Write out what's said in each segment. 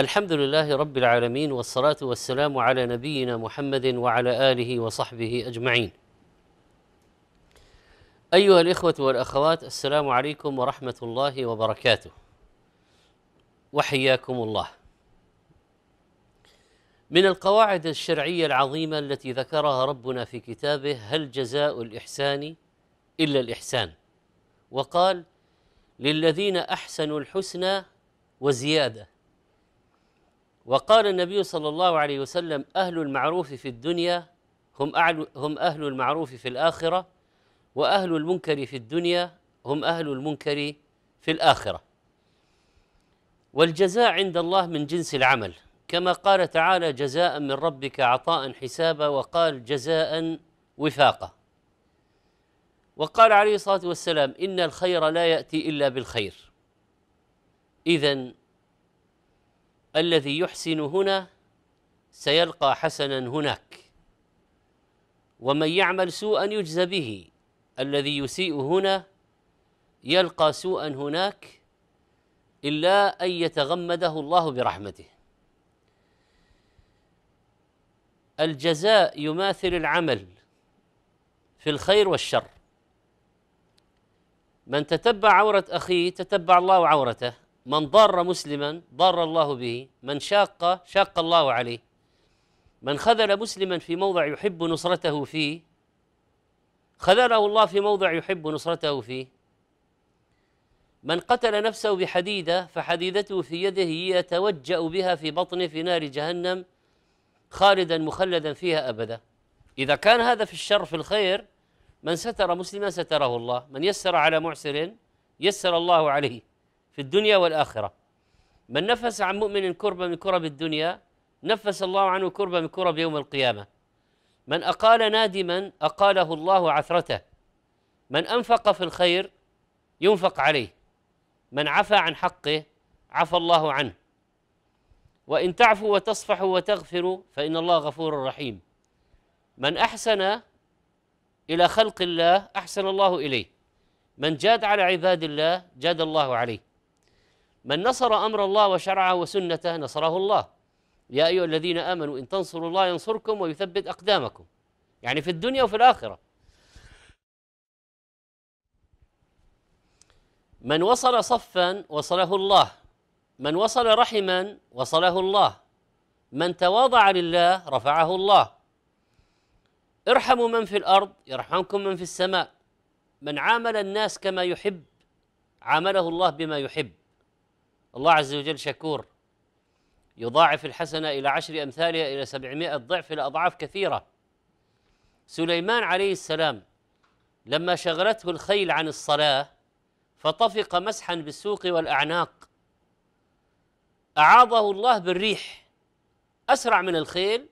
الحمد لله رب العالمين والصلاة والسلام على نبينا محمد وعلى آله وصحبه أجمعين. أيها الإخوة والأخوات السلام عليكم ورحمة الله وبركاته. وحياكم الله. من القواعد الشرعية العظيمة التي ذكرها ربنا في كتابه هل جزاء الإحسان إلا الإحسان. وقال: للذين أحسنوا الحسنى وزيادة وقال النبي صلى الله عليه وسلم أهل المعروف في الدنيا هم, هم أهل المعروف في الآخرة وأهل المنكر في الدنيا هم أهل المنكر في الآخرة والجزاء عند الله من جنس العمل كما قال تعالى جزاء من ربك عطاء حسابا وقال جزاء وفاقا وقال عليه الصلاة والسلام إن الخير لا يأتي إلا بالخير إذا الذي يحسن هنا سيلقى حسنا هناك ومن يعمل سوءا يجزى به الذي يسيء هنا يلقى سوءا هناك الا ان يتغمده الله برحمته الجزاء يماثل العمل في الخير والشر من تتبع عوره اخيه تتبع الله عورته من ضار مسلما ضار الله به من شاق شاق الله عليه من خذل مسلما في موضع يحب نصرته فيه خذله الله في موضع يحب نصرته فيه من قتل نفسه بحديده فحديدته في يده يتوجا بها في بطنه في نار جهنم خالدا مخلدا فيها ابدا اذا كان هذا في الشر في الخير من ستر مسلما ستره الله من يسر على معسر يسر الله عليه في الدنيا والآخرة من نفس عن مؤمن كربة من كرب الدنيا نفس الله عنه كربة من كرب يوم القيامة من أقال نادما أقاله الله عثرته من أنفق في الخير ينفق عليه من عفى عن حقه عفى الله عنه وإن تعفوا وتصفحوا وتغفروا فإن الله غفور رحيم من أحسن إلى خلق الله أحسن الله إليه من جاد على عباد الله جاد الله عليه من نصر امر الله وشرعه وسنته نصره الله يا ايها الذين امنوا ان تنصروا الله ينصركم ويثبت اقدامكم يعني في الدنيا وفي الاخره من وصل صفا وصله الله من وصل رحما وصله الله من تواضع لله رفعه الله ارحموا من في الارض يرحمكم من في السماء من عامل الناس كما يحب عامله الله بما يحب الله عز وجل شكور يضاعف الحسنة إلى عشر أمثالها إلى سبعمائة ضعف إلى أضعاف كثيرة سليمان عليه السلام لما شغلته الخيل عن الصلاة فطفق مسحا بالسوق والأعناق أعاضه الله بالريح أسرع من الخيل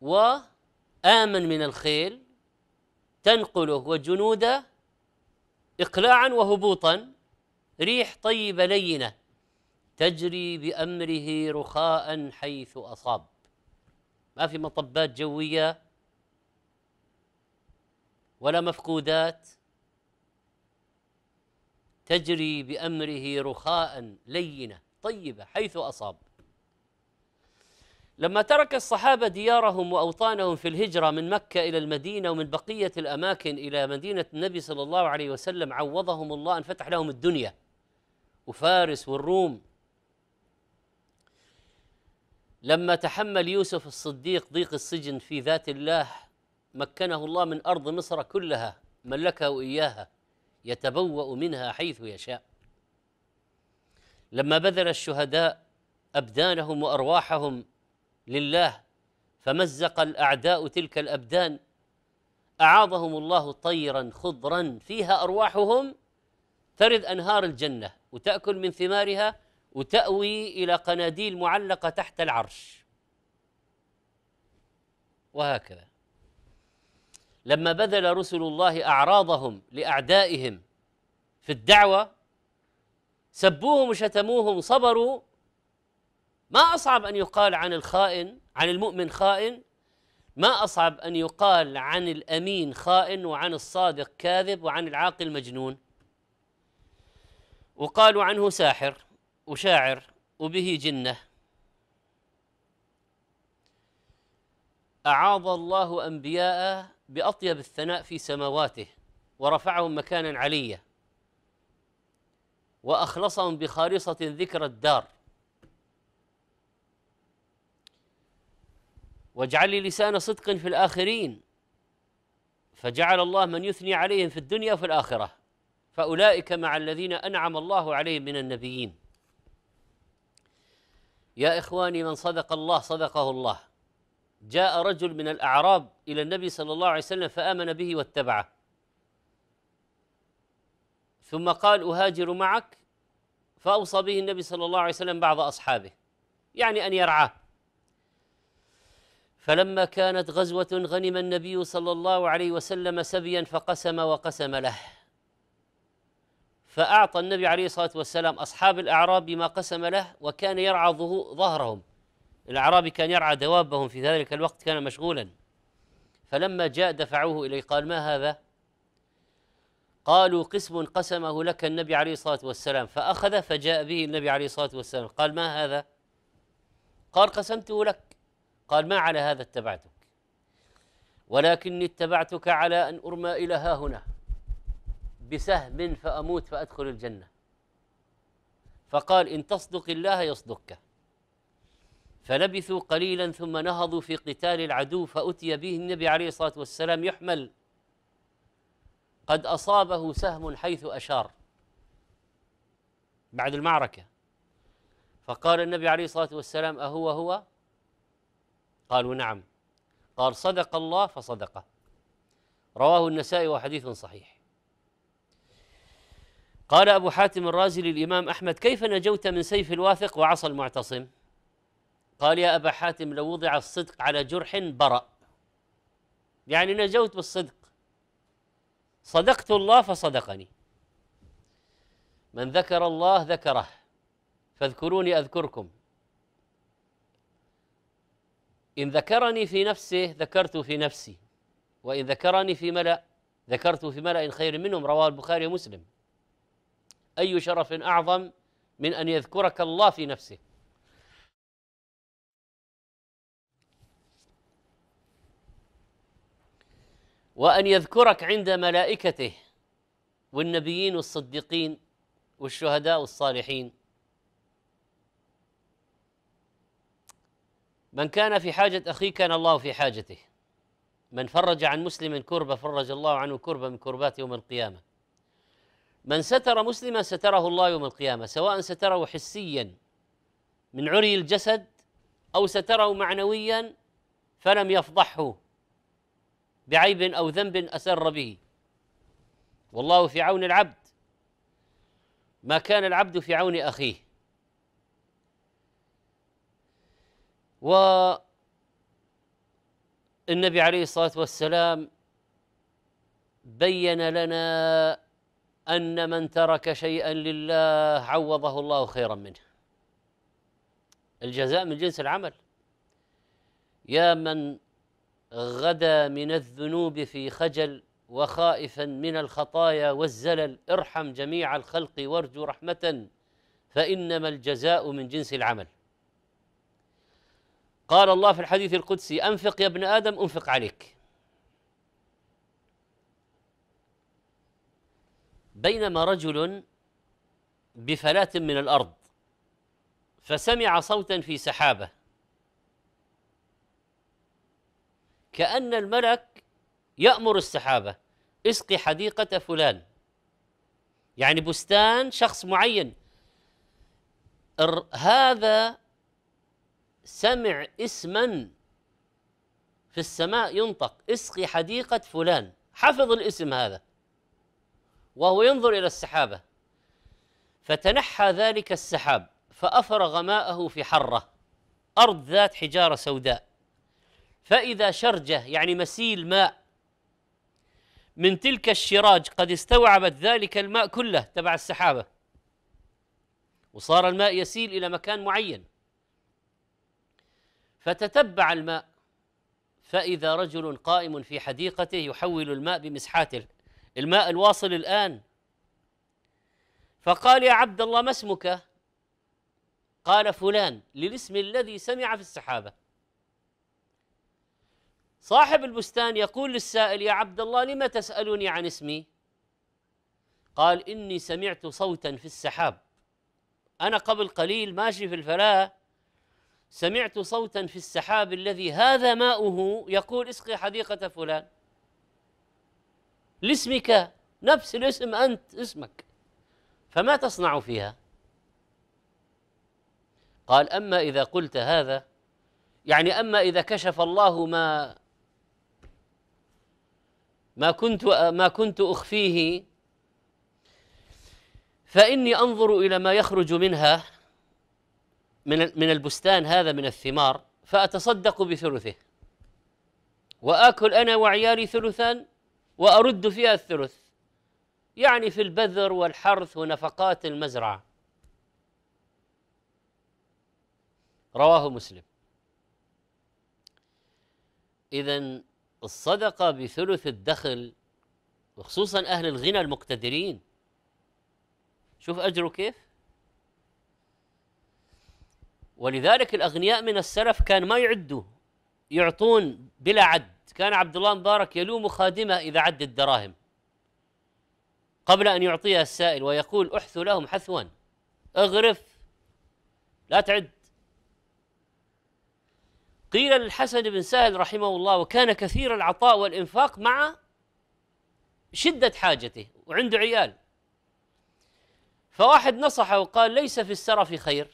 وآمن من الخيل تنقله وجنوده إقلاعا وهبوطا ريح طيبة لينة تجري بأمره رخاء حيث أصاب ما في مطبات جوية ولا مفقودات تجري بأمره رخاء لينة طيبة حيث أصاب لما ترك الصحابة ديارهم وأوطانهم في الهجرة من مكة إلى المدينة ومن بقية الأماكن إلى مدينة النبي صلى الله عليه وسلم عوضهم الله أن فتح لهم الدنيا وفارس والروم لما تحمل يوسف الصديق ضيق السجن في ذات الله مكنه الله من ارض مصر كلها ملكه اياها يتبوأ منها حيث يشاء لما بذل الشهداء ابدانهم وارواحهم لله فمزق الاعداء تلك الابدان اعاضهم الله طيرا خضرا فيها ارواحهم ترد انهار الجنه وتاكل من ثمارها وتاوي الى قناديل معلقه تحت العرش وهكذا لما بذل رسل الله اعراضهم لاعدائهم في الدعوه سبوهم وشتموهم صبروا ما اصعب ان يقال عن الخائن عن المؤمن خائن ما اصعب ان يقال عن الامين خائن وعن الصادق كاذب وعن العاقل مجنون وقالوا عنه ساحر وشاعر وبه جنه اعاض الله انبياء باطيب الثناء في سماواته ورفعهم مكانا عليا واخلصهم بخالصه ذكر الدار واجعل لي لسان صدق في الاخرين فجعل الله من يثني عليهم في الدنيا وفي الاخره فأولئك مع الذين أنعم الله عليهم من النبيين يا إخواني من صدق الله صدقه الله جاء رجل من الأعراب إلى النبي صلى الله عليه وسلم فآمن به واتبعه ثم قال أهاجر معك فأوصى به النبي صلى الله عليه وسلم بعض أصحابه يعني أن يرعاه فلما كانت غزوة غنم النبي صلى الله عليه وسلم سبيا فقسم وقسم له فأعطى النبي عليه الصلاة والسلام أصحاب الأعراب بما قسم له وكان يرعى ظهرهم الأعرابي كان يرعى دوابهم في ذلك الوقت كان مشغولا فلما جاء دفعوه إليه قال ما هذا قالوا قسم قسمه لك النبي عليه الصلاة والسلام فأخذ فجاء به النبي عليه الصلاة والسلام قال ما هذا قال قسمته لك قال ما على هذا اتبعتك ولكني اتبعتك على أن أرمى إلى ها هنا بسهم فأموت فأدخل الجنة فقال إن تصدق الله يصدقك فلبثوا قليلا ثم نهضوا في قتال العدو فأتي به النبي عليه الصلاة والسلام يحمل قد أصابه سهم حيث أشار بعد المعركة فقال النبي عليه الصلاة والسلام أهو هو قالوا نعم قال صدق الله فصدقه رواه النسائي وحديث صحيح قال أبو حاتم الرازي للإمام أحمد كيف نجوت من سيف الواثق وعصى المعتصم قال يا أبا حاتم لو وضع الصدق على جرح برأ يعني نجوت بالصدق صدقت الله فصدقني من ذكر الله ذكره فاذكروني أذكركم إن ذكرني في نفسه ذكرت في نفسي وإن ذكرني في ملأ ذكرت في ملأ خير منهم رواه البخاري ومسلم أي شرف أعظم من أن يذكرك الله في نفسه وأن يذكرك عند ملائكته والنبيين والصديقين والشهداء والصالحين من كان في حاجة أخيه كان الله في حاجته من فرج عن مسلم كربة فرج الله عنه كربة من كربات يوم القيامة من ستر مسلما ستره الله يوم القيامه سواء ستره حسيا من عري الجسد او ستره معنويا فلم يفضحه بعيب او ذنب اسر به والله في عون العبد ما كان العبد في عون اخيه والنبي عليه الصلاه والسلام بين لنا أن من ترك شيئا لله عوضه الله خيرا منه الجزاء من جنس العمل يا من غدا من الذنوب في خجل وخائفا من الخطايا والزلل ارحم جميع الخلق وارجو رحمة فإنما الجزاء من جنس العمل قال الله في الحديث القدسي أنفق يا ابن آدم أنفق عليك بينما رجل بفلاة من الأرض فسمع صوتا في سحابة كأن الملك يأمر السحابة اسقي حديقة فلان يعني بستان شخص معين هذا سمع اسما في السماء ينطق اسقي حديقة فلان حفظ الاسم هذا وهو ينظر إلى السحابة فتنحى ذلك السحاب فأفرغ ماءه في حرة أرض ذات حجارة سوداء فإذا شرجة يعني مسيل ماء من تلك الشراج قد استوعبت ذلك الماء كله تبع السحابة وصار الماء يسيل إلى مكان معين فتتبع الماء فإذا رجل قائم في حديقته يحول الماء بمسحاته الماء الواصل الآن فقال يا عبد الله ما اسمك قال فلان للاسم الذي سمع في السحابة صاحب البستان يقول للسائل يا عبد الله لم تسألني عن اسمي قال إني سمعت صوتا في السحاب أنا قبل قليل ماشي في الفلاة سمعت صوتا في السحاب الذي هذا ماؤه يقول اسقي حديقة فلان لاسمك نفس الاسم أنت اسمك فما تصنع فيها قال أما إذا قلت هذا يعني أما إذا كشف الله ما ما كنت ما كنت أخفيه فإني أنظر إلى ما يخرج منها من من البستان هذا من الثمار فأتصدق بثلثه وآكل أنا وعيالي ثلثا وأرد فيها الثلث يعني في البذر والحرث ونفقات المزرعة رواه مسلم إذا الصدقة بثلث الدخل وخصوصا أهل الغنى المقتدرين شوف أجره كيف ولذلك الأغنياء من السلف كان ما يعدوا يعطون بلا عد كان عبد الله مبارك يلوم خادمه إذا عد الدراهم قبل أن يعطيها السائل ويقول احثوا لهم حثوا اغرف لا تعد قيل للحسن بن سهل رحمه الله وكان كثير العطاء والإنفاق مع شدة حاجته وعنده عيال فواحد نصحه وقال ليس في السرف خير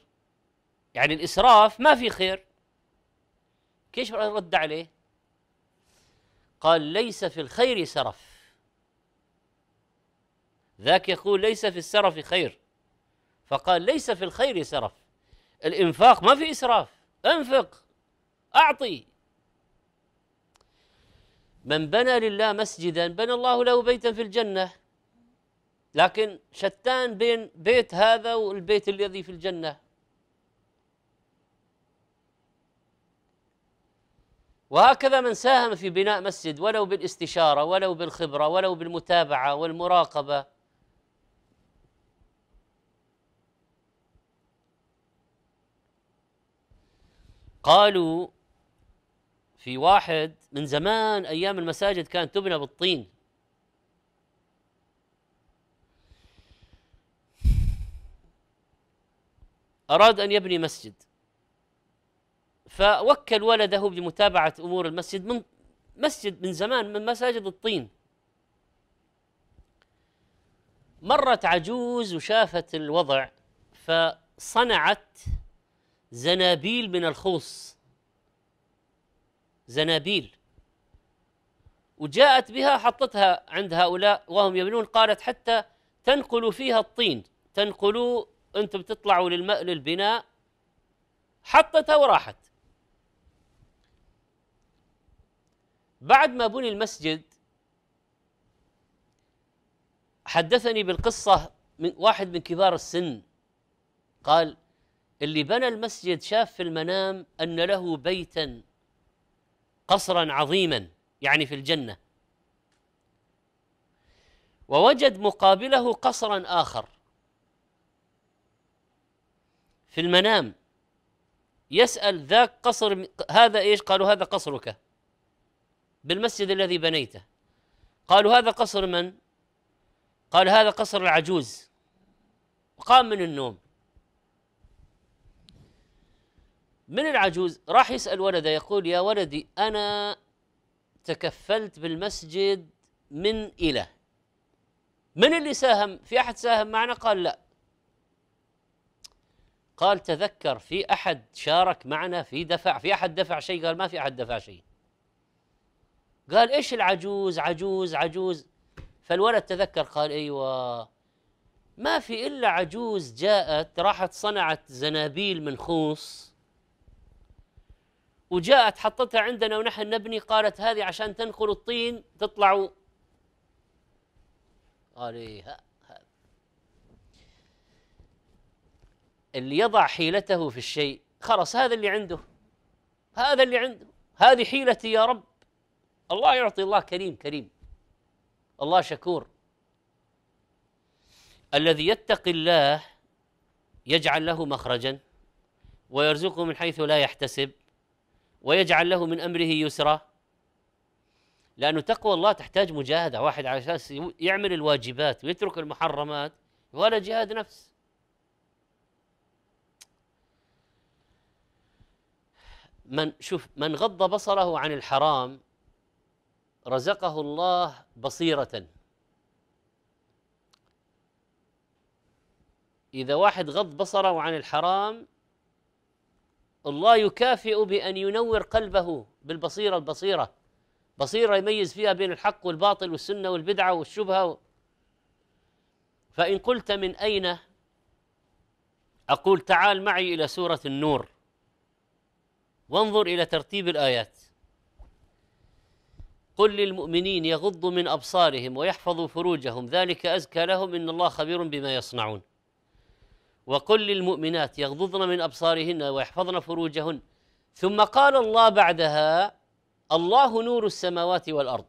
يعني الإسراف ما في خير كيش رد عليه قال ليس في الخير سرف ذاك يقول ليس في السرف خير فقال ليس في الخير سرف الإنفاق ما في إسراف أنفق أعطي من بنى لله مسجدا بنى الله له بيتا في الجنة لكن شتان بين بيت هذا والبيت الذي في الجنة وهكذا من ساهم في بناء مسجد ولو بالاستشاره ولو بالخبره ولو بالمتابعه والمراقبه قالوا في واحد من زمان ايام المساجد كانت تبنى بالطين اراد ان يبني مسجد فوكل ولده بمتابعة أمور المسجد من مسجد من زمان من مساجد الطين مرت عجوز وشافت الوضع فصنعت زنابيل من الخوص زنابيل وجاءت بها حطتها عند هؤلاء وهم يبنون قالت حتى تنقلوا فيها الطين تنقلوا انتم تطلعوا للبناء حطتها وراحت بعد ما بني المسجد حدثني بالقصة من واحد من كبار السن قال اللي بنى المسجد شاف في المنام أن له بيتا قصرا عظيما يعني في الجنة ووجد مقابله قصرا آخر في المنام يسأل ذاك قصر هذا ايش؟ قالوا هذا قصرك بالمسجد الذي بنيته قالوا هذا قصر من؟ قال هذا قصر العجوز قام من النوم من العجوز راح يسأل ولده يقول يا ولدي أنا تكفلت بالمسجد من إلى من اللي ساهم في أحد ساهم معنا قال لا قال تذكر في أحد شارك معنا في دفع في أحد دفع شيء قال ما في أحد دفع شيء قال ايش العجوز عجوز عجوز فالولد تذكر قال ايوه ما في الا عجوز جاءت راحت صنعت زنابيل من خوص وجاءت حطتها عندنا ونحن نبني قالت هذه عشان تنقل الطين تطلع قال ايه اللي يضع حيلته في الشيء خلاص هذا اللي عنده هذا اللي عنده هذه حيلتي يا رب الله يعطي الله كريم كريم الله شكور الذي يتقي الله يجعل له مخرجا ويرزقه من حيث لا يحتسب ويجعل له من امره يسرا لانه تقوى الله تحتاج مجاهده واحد على اساس يعمل الواجبات ويترك المحرمات ولا جهاد نفس من شوف من غض بصره عن الحرام رزقه الله بصيرة إذا واحد غض بصره عن الحرام الله يكافئ بأن ينور قلبه بالبصيرة البصيرة بصيرة يميز فيها بين الحق والباطل والسنة والبدعة والشبهة فإن قلت من أين أقول تعال معي إلى سورة النور وانظر إلى ترتيب الآيات قل للمؤمنين يغضوا من ابصارهم ويحفظوا فروجهم ذلك ازكى لهم ان الله خبير بما يصنعون وقل للمؤمنات يغضضن من ابصارهن ويحفظن فروجهن ثم قال الله بعدها الله نور السماوات والارض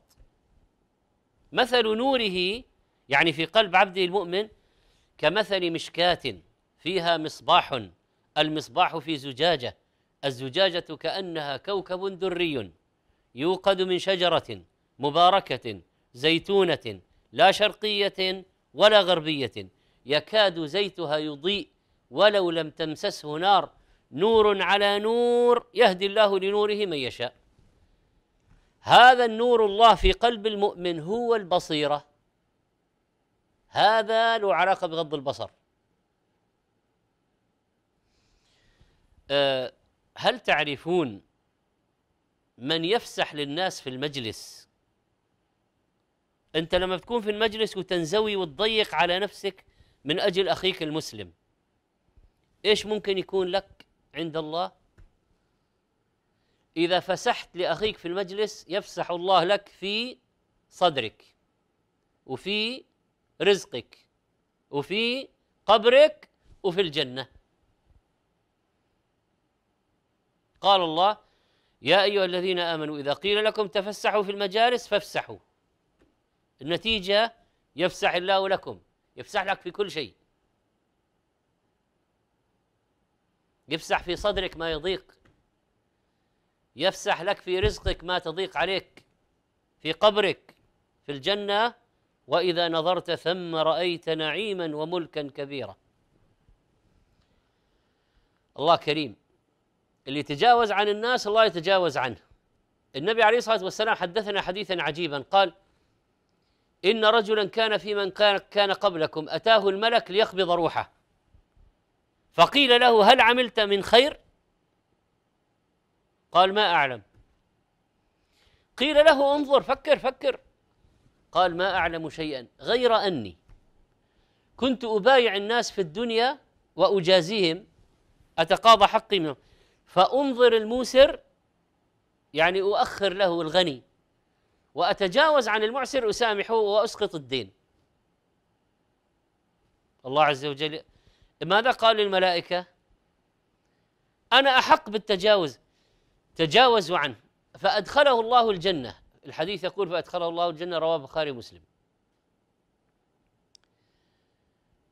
مثل نوره يعني في قلب عبده المؤمن كمثل مشكاه فيها مصباح المصباح في زجاجه الزجاجه كانها كوكب دري يوقد من شجرة مباركة زيتونة لا شرقية ولا غربية يكاد زيتها يضيء ولو لم تمسسه نار نور على نور يهدي الله لنوره من يشاء هذا النور الله في قلب المؤمن هو البصيرة هذا له علاقة بغض البصر أه، هل تعرفون من يفسح للناس في المجلس انت لما تكون في المجلس وتنزوي وتضيق على نفسك من اجل اخيك المسلم ايش ممكن يكون لك عند الله اذا فسحت لاخيك في المجلس يفسح الله لك في صدرك وفي رزقك وفي قبرك وفي الجنه قال الله يا أيها الذين آمنوا إذا قيل لكم تفسحوا في المجالس فافسحوا النتيجة يفسح الله لكم يفسح لك في كل شيء يفسح في صدرك ما يضيق يفسح لك في رزقك ما تضيق عليك في قبرك في الجنة وإذا نظرت ثم رأيت نعيما وملكا كبيرا الله كريم اللي يتجاوز عن الناس الله يتجاوز عنه النبي عليه الصلاه والسلام حدثنا حديثا عجيبا قال ان رجلا كان في من كان كان قبلكم اتاه الملك ليقبض روحه فقيل له هل عملت من خير قال ما اعلم قيل له انظر فكر فكر قال ما اعلم شيئا غير اني كنت ابايع الناس في الدنيا واجازيهم اتقاضى حقي منهم فأنظر الموسر يعني أؤخر له الغني وأتجاوز عن المعسر أسامحه وأسقط الدين الله عز وجل ماذا قال للملائكة أنا أحق بالتجاوز تجاوزوا عنه فأدخله الله الجنة الحديث يقول فأدخله الله الجنة رواه البخاري ومسلم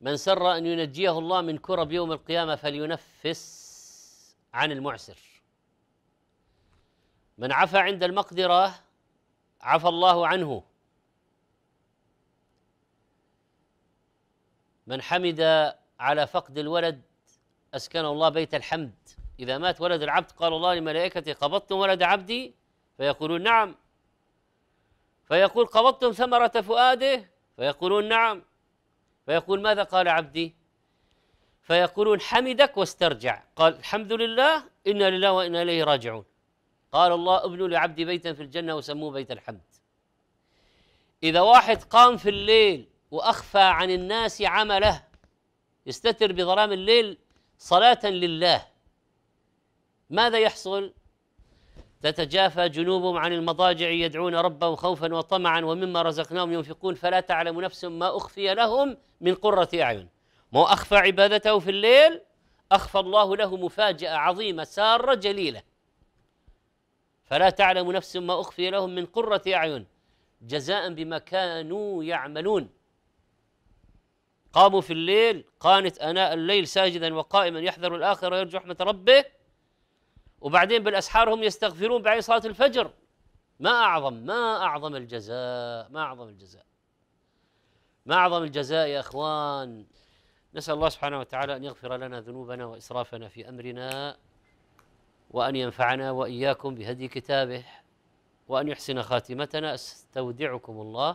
من سر أن ينجيه الله من كرب يوم القيامة فلينفس عن المعسر من عفى عند المقدرة عفى الله عنه من حمد على فقد الولد أسكنه الله بيت الحمد إذا مات ولد العبد قال الله لملائكته قبضتم ولد عبدي فيقولون نعم فيقول قبضتم ثمرة فؤاده فيقولون نعم فيقول ماذا قال عبدي فيقولون حمدك واسترجع قال الحمد لله إنا لله وإنا إليه راجعون قال الله ابنوا لعبد بيتا في الجنة وسموه بيت الحمد إذا واحد قام في الليل وأخفى عن الناس عمله يستتر بظلام الليل صلاة لله ماذا يحصل؟ تتجافى جنوبهم عن المضاجع يدعون ربهم خوفا وطمعا ومما رزقناهم ينفقون فلا تعلم نفس ما أخفي لهم من قرة أعين مو أخفى عبادته في الليل أخفى الله له مفاجأة عظيمة سارة جليلة فلا تعلم نفس ما أخفي لهم من قرة أعين جزاء بما كانوا يعملون قاموا في الليل قانت أناء الليل ساجدا وقائما يحذر الآخرة ويرجو رحمة ربه وبعدين بالأسحار هم يستغفرون بعد صلاة الفجر ما أعظم ما أعظم الجزاء ما أعظم الجزاء ما أعظم الجزاء يا إخوان نسأل الله سبحانه وتعالى أن يغفر لنا ذنوبنا وإسرافنا في أمرنا وأن ينفعنا وإياكم بهدي كتابه وأن يحسن خاتمتنا أستودعكم الله